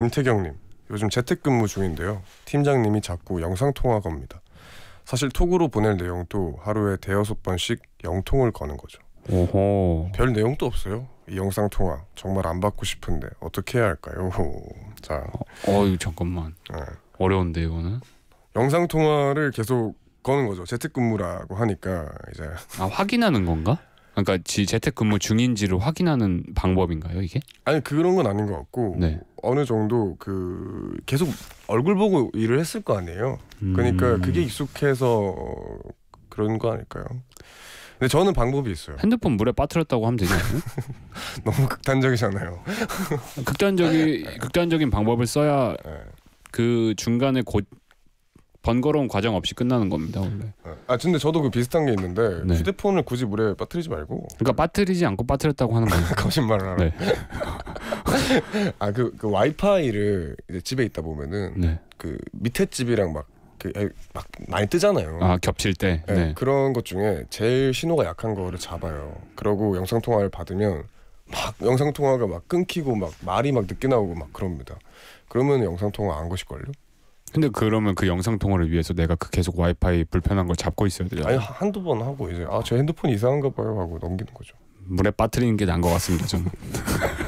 김태경님 요즘 재택근무 중인데요 팀장님이 자꾸 영상통화가 옵니다 사실 톡으로 보낼 내용도 하루에 대여섯 번씩 영통을 거는 거죠 오호. 별 내용도 없어요 이 영상통화 정말 안 받고 싶은데 어떻게 해야 할까요 자 어, 어유 잠깐만 네. 어려운데 이거는 영상통화를 계속 거는 거죠 재택근무라고 하니까 이제 아 확인하는 건가? 그러니까 지 재택근무 중인지를 확인하는 방법인가요 이게? 아니 그런 건 아닌 것 같고 네. 어느 정도 그 계속 얼굴 보고 일을 했을 거 아니에요. 그러니까 음. 그게 익숙해서 그런 거 아닐까요? 근데 저는 방법이 있어요. 핸드폰 물에 빠뜨렸다고 하면 되나요 너무 극단적이잖아요. 극단적인 극단적인 방법을 써야 네. 그 중간에 곧 번거로운 과정 없이 끝나는 겁니다 원래. 네. 아 근데 저도 그 비슷한 게 있는데 네. 휴대폰을 굳이 물에 빠뜨리지 말고. 그러니까 빠뜨리지 않고 빠뜨렸다고 하는 거예요. 거짓말을 하네. 아그 그 와이파이를 이제 집에 있다 보면은 네. 그 밑에 집이랑 막 그막 많이 뜨잖아요. 아 겹칠 때 네, 네. 그런 것 중에 제일 신호가 약한 거를 잡아요. 그러고 영상 통화를 받으면 막 영상 통화가 막 끊기고 막 말이 막 늦게 나오고 막 그럽니다. 그러면 영상 통화 안 것일걸요? 근데 그러면 그 영상 통화를 위해서 내가 그 계속 와이파이 불편한 걸 잡고 있어야 돼요. 아니 한두 번 하고 이제 아저 핸드폰 이상한가 봐요 하고 넘기는 거죠. 물에 빠뜨리는 게 나은 것 같습니다 저는.